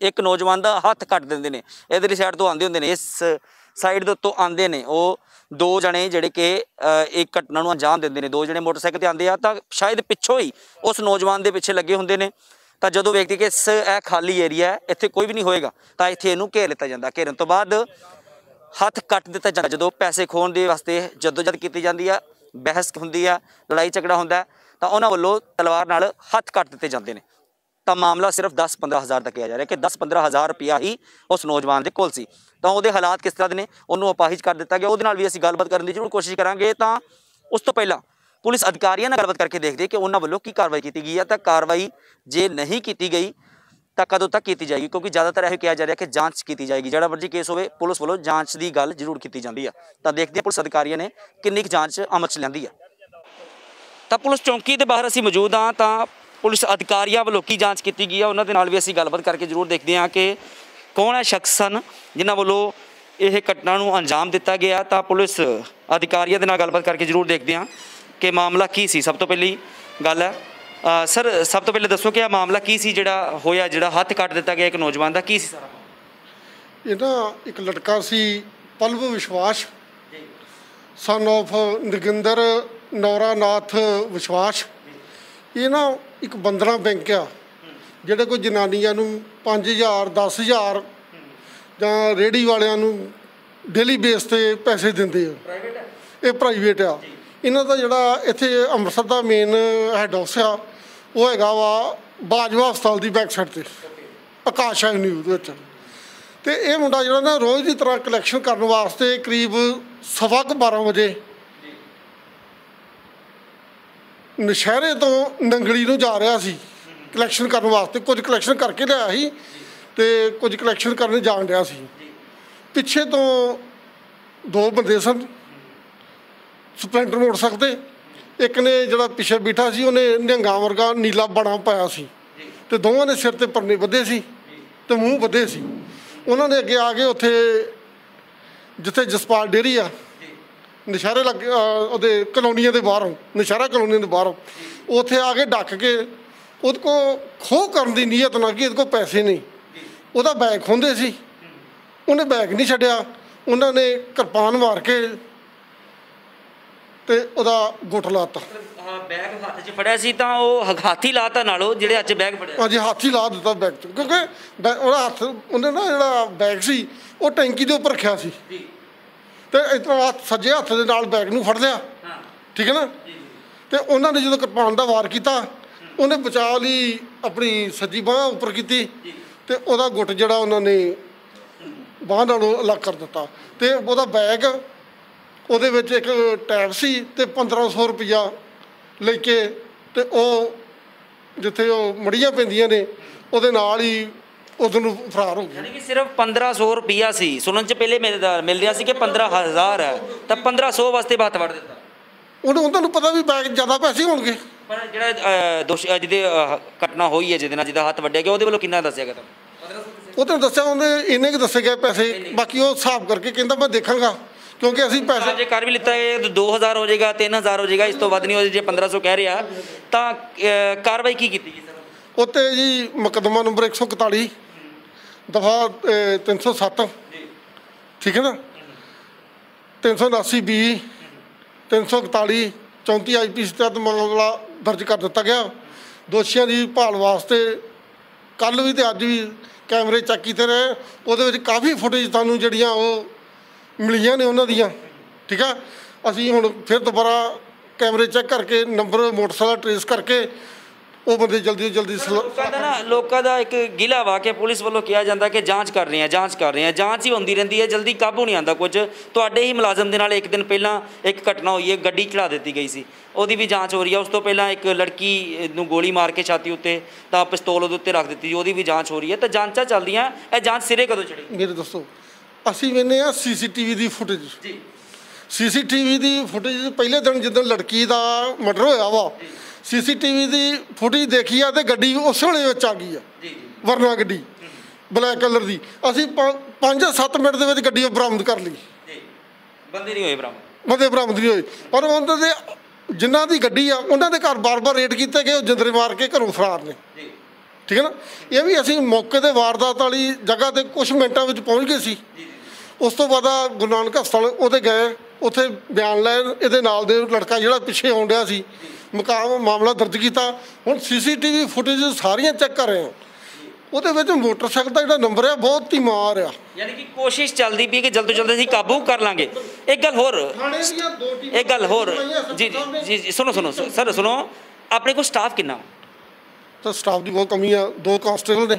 ਇੱਕ ਨੌਜਵਾਨ ਦਾ ਹੱਥ ਕੱਟ ਦਿੰਦੇ ਨੇ ਇਧਰਲੀ ਸਾਈਡ ਤੋਂ ਆਉਂਦੇ ਹੁੰਦੇ ਨੇ ਇਸ ਸਾਈਡ ਦੇ ਉੱਤੋਂ ਆਉਂਦੇ ਨੇ ਉਹ ਦੋ ਜਣੇ ਜਿਹੜੇ ਕਿ ਇੱਕ ਘਟਨਾ ਨੂੰ ਅੰਜਾਮ ਦਿੰਦੇ ਨੇ ਦੋ ਜਣੇ ਮੋਟਰਸਾਈਕਲ ਤੇ ਆਉਂਦੇ ਆ ਤਾਂ ਸ਼ਾਇਦ ਪਿੱਛੋਂ ਹੀ ਉਸ ਨੌਜਵਾਨ ਦੇ ਪਿੱਛੇ ਲੱਗੇ ਹੁੰਦੇ ਨੇ ਤਾਂ ਜਦੋਂ ਵੇਖਦੇ ਕਿ ਇਸ ਇਹ ਖਾਲੀ ਏਰੀਆ ਹੈ ਇੱਥੇ ਕੋਈ ਵੀ ਨਹੀਂ ਹੋਏਗਾ ਤਾਂ ਇੱਥੇ ਇਹਨੂੰ ਘੇਰ ਲਿੱਤਾ ਜਾਂਦਾ ਘੇਰਨ ਤੋਂ ਬਾਅਦ ਹੱਥ ਕੱਟ ਦਿੱਤਾ ਜਾਂਦਾ ਜਦੋਂ ਪੈਸੇ ਖੋਣ ਦੇ ਵਾਸਤੇ ਜਦੋਂ ਜਦ ਕੀਤੀ ਜਾਂਦੀ ਆ ਬਹਿਸ ਹੁੰਦੀ ਆ ਲੜਾਈ ਝਗੜਾ ਹੁੰਦਾ ਤਾਂ ਉਹਨਾਂ ਵੱਲੋਂ ਤਲਵਾਰ ਨਾਲ ਹੱਥ ਕੱਟ ਦਿੱਤੇ ਜਾਂਦੇ ਨੇ ਤਾਂ ਮਾਮਲਾ ਸਿਰਫ 10-15 ਹਜ਼ਾਰ ਦਾ ਕਿਹਾ ਜਾ ਰਿਹਾ ਕਿ 10-15 ਹਜ਼ਾਰ ਰੁਪਿਆ ਹੀ ਉਸ ਨੌਜਵਾਨ ਦੇ ਕੋਲ ਸੀ ਤਾਂ ਉਹਦੇ ਹਾਲਾਤ ਕਿਸ ਤਰ੍ਹਾਂ ਦੇ ਨੇ ਉਹਨੂੰ ਅਪਾਹਿਜ ਕਰ ਦਿੱਤਾ ਗਿਆ ਉਹਦੇ ਨਾਲ ਵੀ ਅਸੀਂ ਗੱਲਬਾਤ ਕਰਨ ਦੀ ਜ਼ਰੂਰ ਕੋਸ਼ਿਸ਼ ਕਰਾਂਗੇ ਤਾਂ ਉਸ ਤੋਂ ਪਹਿਲਾਂ ਪੁਲਿਸ ਅਧਿਕਾਰੀਆਂ ਨਾਲ ਗੱਲਬਾਤ ਕਰਕੇ ਦੇਖਦੇ ਕਿ ਉਹਨਾਂ ਵੱਲੋਂ ਕੀ ਕਾਰਵਾਈ ਕੀਤੀ ਗਈ ਹੈ ਤਾਂ ਕਾਰਵਾਈ ਜੇ ਨਹੀਂ ਕੀਤੀ ਗਈ ਤਾਂ ਕਦੋਂ ਤੱਕ ਕੀਤੀ ਜਾਏਗੀ ਕਿਉਂਕਿ ਜ਼ਿਆਦਾਤਰ ਇਹ ਕਿਹਾ ਜਾ ਰਿਹਾ ਕਿ ਜਾਂਚ ਕੀਤੀ ਜਾਏਗੀ ਜਿਹੜਾ ਵਰਜੀ ਕੇਸ ਹੋਵੇ ਪੁਲਿਸ ਵੱਲੋਂ ਜਾਂਚ ਦੀ ਗੱਲ ਜ਼ਰੂਰ ਕੀਤੀ ਜਾਂਦੀ ਆ ਤਾਂ ਦੇਖਦੇ ਆ ਪੁਲਿਸ ਅਧਿਕਾਰੀਆਂ ਨੇ ਕਿੰਨੀ ਜਾਂਚ ਅਮਲ ਚ ਲੈਂਦੀ ਆ ਤਾਂ ਪੁਲਿਸ ਚੌਂਕੀ ਦੇ ਬਾਹਰ ਅਸੀਂ ਮੌਜੂਦ ਆ ਤਾਂ ਪੁਲਿਸ ਅਧਿਕਾਰੀਆਂ ਵੱਲੋਂ ਕੀ ਜਾਂਚ ਕੀਤੀ ਗਈ ਹੈ ਉਹਨਾਂ ਦੇ ਨਾਲ ਵੀ ਅਸੀਂ ਗੱਲਬਾਤ ਕਰਕੇ ਜ਼ਰੂਰ ਦੇਖਦੇ ਹਾਂ ਕਿ ਕੌਣ ਹੈ ਸ਼ਖਸ ਹਨ ਜਿਨ੍ਹਾਂ ਵੱਲੋਂ ਇਹ ਘਟਨਾ ਨੂੰ ਅੰਜਾਮ ਦਿੱਤਾ ਗਿਆ ਤਾਂ ਪੁਲਿਸ ਅਧਿਕਾਰੀਆਂ ਦੇ ਨਾਲ ਗੱਲਬਾਤ ਕਰਕੇ ਜ਼ਰੂਰ ਦੇਖਦੇ ਹਾਂ ਕਿ ਮਾਮਲਾ ਕੀ ਸੀ ਸਭ ਤੋਂ ਪਹਿਲੀ ਗੱਲ ਹੈ ਸਰ ਸਭ ਤੋਂ ਪਹਿਲੇ ਦੱਸੋ ਕਿ ਇਹ ਮਾਮਲਾ ਕੀ ਸੀ ਜਿਹੜਾ ਹੋਇਆ ਜਿਹੜਾ ਹੱਥ ਕੱਟ ਦਿੱਤਾ ਗਿਆ ਇੱਕ ਨੌਜਵਾਨ ਦਾ ਕੀ ਸੀ ਸਾਰਾ ਇਹ ਤਾਂ ਇੱਕ ਲੜਕਾ ਸੀ ਪਲਵ ਵਿਸ਼ਵਾਸ ਸਨ ਆਫ ਨਿਗਿੰਦਰ ਨੌਰਾਨਾਥ ਵਿਸ਼ਵਾਸ ਇਹ ਨਾ ਇੱਕ ਬੰਦਰਾ ਬੈਂਕ ਆ ਜਿਹੜੇ ਕੋਈ ਜਨਾਨੀਆਂ ਨੂੰ 5000 10000 ਜਾਂ ਰੇੜੀ ਵਾਲਿਆਂ ਨੂੰ ਡੇਲੀ ਬੇਸ ਤੇ ਪੈਸੇ ਦਿੰਦੇ ਆ ਇਹ ਪ੍ਰਾਈਵੇਟ ਆ ਇਹਨਾਂ ਦਾ ਜਿਹੜਾ ਇੱਥੇ ਅੰਮ੍ਰਿਤਸਰ ਦਾ ਮੇਨ ਹੈਡ ਆਫਿਸ ਆ ਉਹ ਹੈਗਾ ਵਾ ਬਾਜਵਾ ਹਸਪਤਾਲ ਦੀ ਬੈਕ ਸਾਈਡ ਤੇ ਆਕਾਸ਼ ਐਵਨਿਊ ਦੇ ਵਿੱਚ ਤੇ ਇਹ ਮੁੰਡਾ ਜਿਹੜਾ ਨਾ ਰੋਜ਼ ਦੀ ਤਰ੍ਹਾਂ ਕਲੈਕਸ਼ਨ ਕਰਨ ਵਾਸਤੇ ਕਰੀਬ ਸਵਾ 12 ਵਜੇ ਨਸ਼ਹਿਰੇ ਤੋਂ ਨੰਗਲੀ ਨੂੰ ਜਾ ਰਿਹਾ ਸੀ ਕਲੈਕਸ਼ਨ ਕਰਨ ਵਾਸਤੇ ਕੁਝ ਕਲੈਕਸ਼ਨ ਕਰਕੇ ਲਿਆ ਸੀ ਤੇ ਕੁਝ ਕਲੈਕਸ਼ਨ ਕਰਨ ਜਾਣ ਰਿਹਾ ਸੀ ਪਿੱਛੇ ਤੋਂ ਦੋ ਬੰਦੇ ਸਨ ਸਪਲੈਂਡਰ ਮੋੜ ਸਕਦੇ ਇੱਕ ਨੇ ਜਿਹੜਾ ਪਿੱਛੇ ਬੈਠਾ ਸੀ ਉਹਨੇ ਨਿਹੰਗਾ ਵਰਗਾ ਨੀਲਾ ਬਣਾ ਪਾਇਆ ਸੀ ਤੇ ਦੋਵਾਂ ਨੇ ਸਿਰ ਤੇ ਪਰਨੇ ਵੱਧੇ ਸੀ ਤੇ ਮੂੰਹ ਵੱਧੇ ਸੀ ਉਹਨਾਂ ਨੇ ਅੱਗੇ ਆ ਕੇ ਉੱਥੇ ਜਿੱਥੇ ਜਸਪਾਲ ਡੇਰੀ ਆ ਨਿਸ਼ਾਰੇ ਲੱਗ ਉਹਦੇ ਕਲੋਨੀਆਂ ਦੇ ਬਾਹਰੋਂ ਨਿਸ਼ਾਰਾ ਕਲੋਨੀਆਂ ਦੇ ਬਾਹਰੋਂ ਉੱਥੇ ਆ ਕੇ ਡੱਕ ਕੇ ਉਹਦੇ ਕੋ ਖੋਹ ਕਰਨ ਦੀ ਨੀਅਤ ਨਾਲ ਕਿ ਇਹਦੇ ਕੋ ਪੈਸੇ ਨਹੀਂ ਉਹਦਾ ਬੈਗ ਖੁੰਦੇ ਸੀ ਉਹਨੇ ਬੈਗ ਨਹੀਂ ਛੱਡਿਆ ਉਹਨਾਂ ਨੇ ਕਿਰਪਾਨ ਮਾਰ ਕੇ ਤੇ ਉਹਦਾ ਗੁੱਟ ਲਾਤਾ ਬੈਗ ਹੱਥ 'ਚ ਫੜਿਆ ਸੀ ਤਾਂ ਉਹ ਹੱਥੀ ਲਾਤਾ ਨਾਲੋ ਜਿਹੜੇ ਅੱਜ ਬੈਗ ਫੜਿਆ ਹਾਂਜੀ ਹੀ ਲਾ ਦਿੱਤਾ ਬੈਗ 'ਚ ਕਿਉਂਕਿ ਉਹਦਾ ਹੱਥ ਉਹਨੇ ਨਾ ਜਿਹੜਾ ਬੈਗ ਸੀ ਉਹ ਟੈਂਕੀ ਦੇ ਉੱਪਰ ਰੱਖਿਆ ਸੀ ਜੀ ਤੇ ਇਤਨਾ ਸੱਜੇ ਹੱਥ ਦੇ ਨਾਲ ਬੈਗ ਨੂੰ ਫੜ ਲਿਆ ਠੀਕ ਹੈ ਨਾ ਤੇ ਉਹਨਾਂ ਨੇ ਜਦੋਂ ਕਿਰਪਾਨ ਦਾ ਵਾਰ ਕੀਤਾ ਉਹਨੇ ਬਚਾਅ ਲਈ ਆਪਣੀ ਸੱਜੀ ਬਾਹ ਉੱਪਰ ਕੀਤੀ ਤੇ ਉਹਦਾ ਗੁੱਟ ਜਿਹੜਾ ਉਹਨਾਂ ਨੇ ਬਾਹ ਨਾਲੋਂ ਅਲੱਗ ਕਰ ਦਿੱਤਾ ਤੇ ਉਹਦਾ ਬੈਗ ਉਹਦੇ ਵਿੱਚ ਇੱਕ ਟੈਬ ਸੀ ਤੇ 1500 ਰੁਪਇਆ ਲੈ ਕੇ ਤੇ ਉਹ ਜਿੱਥੇ ਉਹ ਮੜੀਆਂ ਪੈਂਦੀਆਂ ਨੇ ਉਹਦੇ ਨਾਲ ਹੀ ਉਦੋਂ ਨੂੰ ਫਰਾਰ ਹੋ ਗਿਆ ਯਾਨੀ ਕਿ ਸਿਰਫ 1500 ਰੁਪਿਆ ਸੀ ਸੁਣਨ ਚ ਪਹਿਲੇ ਮੇਰੇ ਮਿਲ ਰਿਹਾ ਸੀ ਕਿ 15000 ਹੈ ਤਾਂ 1500 ਵਾਸਤੇ ਬਾਤ ਵੜ ਦਿੱਤਾ ਉਹਨੂੰ ਉਹਨਾਂ ਨੂੰ ਪਤਾ ਵੀ ਬੈਗ ਜ਼ਿਆਦਾ ਪੈਸੇ ਹੋਣਗੇ ਪਰ ਜਿਹੜਾ ਦੋਸ਼ ਅਹ, ਜਿਹਦੇ ਅਹ, ਘਟਨਾ ਹੋਈ ਹੈ ਜਿਹਦੇ ਨਾਲ ਜਿਹਦਾ ਹੱਥ ਵੱਢਿਆ ਗਿਆ ਉਹਦੇ ਵੱਲੋਂ ਕਿੰਨਾ ਦੱਸਿਆ ਗਿਆ ਉਹ ਤਾਂ ਦੱਸਿਆ ਉਹਨੇ ਇੰਨੇ ਕਿ ਦੱਸੇ ਗਏ ਪੈਸੇ ਬਾਕੀ ਉਹ ਹਿਸਾਬ ਕਰਕੇ ਕਹਿੰਦਾ ਮੈਂ ਦੇਖਾਂਗਾ ਕਿਉਂਕਿ ਅਸੀਂ ਪੈਸੇ ਜੇ ਕਰ ਵੀ ਲਿੱਤਾ ਇਹ 2000 ਹੋ ਜਾਏਗਾ 3000 ਹੋ ਜਾਏਗਾ ਇਸ ਤੋਂ ਵੱਧ ਨਹੀਂ ਹੋ ਜੇ 1500 ਕਹਿ ਰਿਹਾ ਤਾਂ ਕਾਰਵਾਈ ਕੀ ਕੀਤੀ ਜੀ ਸਰ ਉੱਤੇ ਜੀ ਮੁਕਦਮਾ ਨੰਬਰ 141 ਦਫਾ 307 ਠੀਕ ਹੈ ਨਾ 389 ਬੀ 341 34 ਆਈਪੀਸੀ ਤਹਿਤ ਮਾਮਲਾ ਦਰਜ ਕਰ ਦਿੱਤਾ ਗਿਆ ਦੋਸ਼ੀਆਂ ਦੀ ਭਾਲ ਵਾਸਤੇ ਕੱਲ ਵੀ ਤੇ ਅੱਜ ਵੀ ਕੈਮਰੇ ਚੈੱਕ ਕੀਤੇ ਰਹੇ ਉਹਦੇ ਵਿੱਚ ਕਾਫੀ ਫੁਟੇਜ ਤੁਹਾਨੂੰ ਜਿਹੜੀਆਂ ਉਹ ਮਿਲੀਆਂ ਨੇ ਉਹਨਾਂ ਦੀਆਂ ਠੀਕ ਆ ਅਸੀਂ ਹੁਣ ਫਿਰ ਦੁਬਾਰਾ ਕੈਮਰੇ ਚੈੱਕ ਕਰਕੇ ਨੰਬਰ ਮੋਟਰਸਾਈਕਲ ਟਰੇਸ ਕਰਕੇ ਉਹ ਬੰਦੇ ਜਲਦੀ ਜਲਦੀ ਲੋਕਾਂ ਦਾ ਨਾ ਲੋਕਾਂ ਦਾ ਇੱਕ ਗਿਲਾ ਵਾ ਕਿ ਪੁਲਿਸ ਵੱਲੋਂ ਕਿਹਾ ਜਾਂਦਾ ਕਿ ਜਾਂਚ ਕਰ ਰਹੇ ਆ ਜਾਂਚ ਕਰ ਰਹੇ ਆ ਜਾਂਚ ਹੀ ਹੁੰਦੀ ਰਹਿੰਦੀ ਹੈ ਜਲਦੀ ਕਾਬੂ ਨਹੀਂ ਆਂਦਾ ਕੁਝ ਤੁਹਾਡੇ ਹੀ ਮੁਲਾਜ਼ਮ ਦੇ ਨਾਲ ਇੱਕ ਦਿਨ ਪਹਿਲਾਂ ਇੱਕ ਘਟਨਾ ਹੋਈ ਹੈ ਗੱਡੀ ਚੜਾ ਦਿੱਤੀ ਗਈ ਸੀ ਉਹਦੀ ਵੀ ਜਾਂਚ ਹੋ ਰਹੀ ਹੈ ਉਸ ਤੋਂ ਪਹਿਲਾਂ ਇੱਕ ਲੜਕੀ ਨੂੰ ਗੋਲੀ ਮਾਰ ਕੇ ਛਾਤੀ ਉੱਤੇ ਤਾਂ ਪਿਸਤੌਲ ਉਹਦੇ ਉੱਤੇ ਰੱਖ ਦਿੱਤੀ ਉਹਦੀ ਵੀ ਜਾਂਚ ਹੋ ਰਹੀ ਹੈ ਤਾਂ ਜਾਂਚਾਂ ਚੱਲਦੀਆਂ ਇਹ ਜਾਂਚ ਸਿਰੇ ਕਦੋਂ ਚੜੀ ਮੇਰੇ ਦੱਸੋ ਅਸੀਂ ਵੇਨੇ ਆ ਸੀਸੀਟੀਵੀ ਦੀ ਫੁਟੇਜ ਜੀ ਸੀਸੀਟੀਵੀ ਦੀ ਫੁਟੇਜ ਪਹਿਲੇ ਦਿਨ ਜਦੋਂ ਲੜਕੀ ਦਾ ਮਰਡਰ ਹੋਇਆ ਵਾ ਸੀਸੀਟੀਵੀ ਦੀ ਫੁਟੇਜ ਦੇਖੀ ਆ ਤੇ ਗੱਡੀ ਉਸ ਵੇਲੇ ਵਿੱਚ ਆ ਗਈ ਆ ਜੀ ਜੀ ਵਰਨਾ ਗੱਡੀ ਬਲੈਕ ਕਲਰ ਦੀ ਅਸੀਂ 5-7 ਮਿੰਟ ਦੇ ਵਿੱਚ ਗੱਡੀ ਬਰਾਮਦ ਕਰ ਲਈ ਜੀ ਬੰਦੇ ਨਹੀਂ ਹੋਏ ਬਰਾਮਦ ਬੰਦੇ ਬਰਾਮਦ ਨਹੀਂ ਹੋਏ ਪਰ ਉਹਨਾਂ ਦੇ ਜਿਨ੍ਹਾਂ ਦੀ ਗੱਡੀ ਆ ਉਹਨਾਂ ਦੇ ਘਰ ਬਾਰ-ਬਾਰ ਰੇਡ ਕੀਤੇ ਗਏ ਉਹ ਜਿੰਦਰੇ ਮਾਰ ਕੇ ਘਰੋਂ ਫਰਾਰ ਨੇ ਜੀ ਠੀਕ ਹੈ ਨਾ ਇਹ ਵੀ ਅਸੀਂ ਮੌਕੇ ਤੇ ਵਾਰਦਾਤ ਵਾਲੀ ਜਗ੍ਹਾ ਤੇ ਕੁਝ ਮਿੰਟਾਂ ਵਿੱਚ ਪਹੁੰਚ ਗਏ ਸੀ ਉਸ ਤੋਂ ਬਾਅਦ ਗੁਰਨਾਨਕ ਹਸਪਤਾਲ ਉਹਦੇ ਗਏ ਉੱਥੇ ਬਿਆਨ ਲੈਣ ਇਹਦੇ ਨਾਲ ਦੇ ਲੜਕਾ ਜਿਹੜਾ ਪਿੱਛੇ ਆਉਣ ਰਿਹਾ ਸੀ ਮਕਾਮ ਮਾਮਲਾ ਦਰਜ ਕੀਤਾ ਹੁਣ ਸੀਸੀਟੀਵੀ ਫੁਟੇਜ ਸਾਰੀਆਂ ਚੈੱਕ ਕਰ ਰਹੇ ਹਾਂ ਉਹਦੇ ਵਿੱਚ ਮੋਟਰਸਾਈਕਲ ਦਾ ਜਿਹੜਾ ਨੰਬਰ ਆ ਬਹੁਤ ਹੀ ਮਾਰ ਆ ਯਾਨੀ ਕਿ ਕੋਸ਼ਿਸ਼ ਚੱਲਦੀ ਪਈ ਕਿ ਜਲਦ ਤੋਂ ਜਲਦ ਅਸੀਂ ਕਾਬੂ ਕਰ ਲਾਂਗੇ ਇੱਕ ਗੱਲ ਹੋਰ ਇੱਕ ਗੱਲ ਹੋਰ ਜੀ ਜੀ ਜੀ ਸੁਣੋ ਸੁਣੋ ਸਰ ਸੁਣੋ ਆਪਣੇ ਕੋਲ ਸਟਾਫ ਕਿੰਨਾ ਤਾਂ ਸਟਾਫ ਦੀ ਬਹੁਤ ਕਮੀ ਆ ਦੋ ਕਾਂਸਟੇਬਲ ਨੇ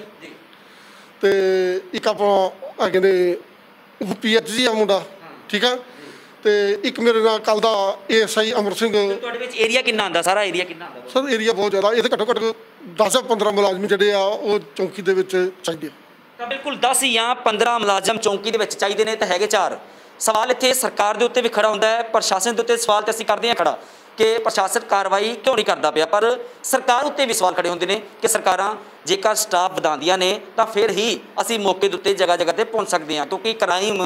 ਤੇ ਇੱਕ ਆਪਾਂ ਆ ਕਹਿੰਦੇ ਪੀਐਚਜੀ ਆ ਮੁੰਡਾ ਠੀਕ ਆ ਤੇ ਇੱਕ ਮੇਰੇ ਨਾਲ ਕੱਲ ਦਾ ਐਸਆਈ ਅਮਰ ਸਿੰਘ ਤੁਹਾਡੇ ਵਿੱਚ ਏਰੀਆ ਕਿੰਨਾ ਆਂਦਾ ਸਾਰਾ ਏਰੀਆ ਕਿੰਨਾ ਆਂਦਾ ਸਰ ਏਰੀਆ ਬਹੁਤ ਜ਼ਿਆਦਾ ਇਹਦੇ ਘੱਟੋ ਘੱਟ 10 15 ਮੁਲਾਜ਼ਮ ਜਿਹੜੇ ਆ ਉਹ ਚੌਂਕੀ ਦੇ ਵਿੱਚ ਚਾਹੀਦੇ ਤਾਂ ਬਿਲਕੁਲ 10 ਜਾਂ 15 ਮੁਲਾਜ਼ਮ ਚੌਂਕੀ ਦੇ ਵਿੱਚ ਚਾਹੀਦੇ ਨੇ ਤਾਂ ਹੈਗੇ 4 ਸਵਾਲ ਇੱਥੇ ਸਰਕਾਰ ਦੇ ਉੱਤੇ ਵੀ ਖੜਾ ਹੁੰਦਾ ਹੈ ਪ੍ਰਸ਼ਾਸਨ ਦੇ ਉੱਤੇ ਸਵਾਲ ਤੇ ਅਸੀਂ ਕਰਦੇ ਹਾਂ ਖੜਾ ਕਿ ਪ੍ਰਸ਼ਾਸਨ ਕਾਰਵਾਈ ਕਿਉਂ ਨਹੀਂ ਕਰਦਾ ਪਿਆ ਪਰ ਸਰਕਾਰ ਉੱਤੇ ਵੀ ਸਵਾਲ ਖੜੇ ਹੁੰਦੇ ਨੇ ਕਿ ਸਰਕਾਰਾਂ ਜੇਕਰ ਸਟਾਫ ਵਧਾਉਂਦੀਆਂ ਨੇ ਤਾਂ ਫਿਰ ਹੀ ਅਸੀਂ ਮੌਕੇ ਦੇ ਉੱਤੇ ਜਗ੍ਹਾ ਜਗ੍ਹਾ ਤੇ ਪਹੁੰਚ ਸਕਦੇ ਹਾਂ ਕਿਉਂਕਿ ਕ੍ਰਾਈਮ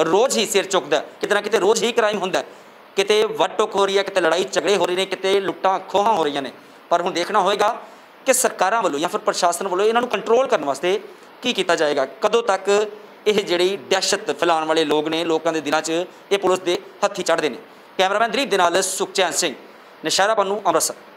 ਰੋਜ਼ ਹੀ ਸਿਰ ਚੁੱਕਦਾ ਕਿਤਨਾ ਕਿਤੇ ਰੋਜ਼ ਹੀ ਕ੍ਰਾਈਮ ਹੁੰਦਾ ਕਿਤੇ ਵੱਟੋਕ ਹੋ ਰਹੀ ਹੈ ਕਿਤੇ ਲੜਾਈ ਝਗੜੇ ਹੋ ਰਹੇ ਨੇ ਕਿਤੇ ਲੁੱਟਾਂ ਖੋਹਾਂ ਹੋ ਰਹੀਆਂ ਨੇ ਪਰ ਹੁਣ ਦੇਖਣਾ ਹੋਏਗਾ ਕਿ ਸਰਕਾਰਾਂ ਵੱਲੋਂ ਜਾਂ ਫਿਰ ਪ੍ਰਸ਼ਾਸਨ ਵੱਲੋਂ ਇਹਨਾਂ ਨੂੰ ਕੰਟਰੋਲ ਕਰਨ ਵਾਸਤੇ ਕੀ ਕੀਤਾ ਜਾਏਗਾ ਕਦੋਂ ਤੱਕ ਇਹ ਜਿਹੜੀ ਦਹਿਸ਼ਤ ਫੈਲਾਉਣ ਵਾਲੇ ਲੋਕ ਨੇ ਲੋਕਾਂ ਦੇ ਦਿਲਾਂ 'ਚ ਇਹ ਪੁਲਿਸ ਦੇ ਹੱਥੀ ਚੜਦੇ ਨੇ ਕੈਮਰਾਮੈਨ ਦਰੀਪ ਦੇ ਨਾਲ ਸੁਖਚੈਨ ਸਿੰਘ ਨਿਸ਼ਾਰਾ ਪੰਨੂ ਅੰਮ੍ਰਿਤਸਰ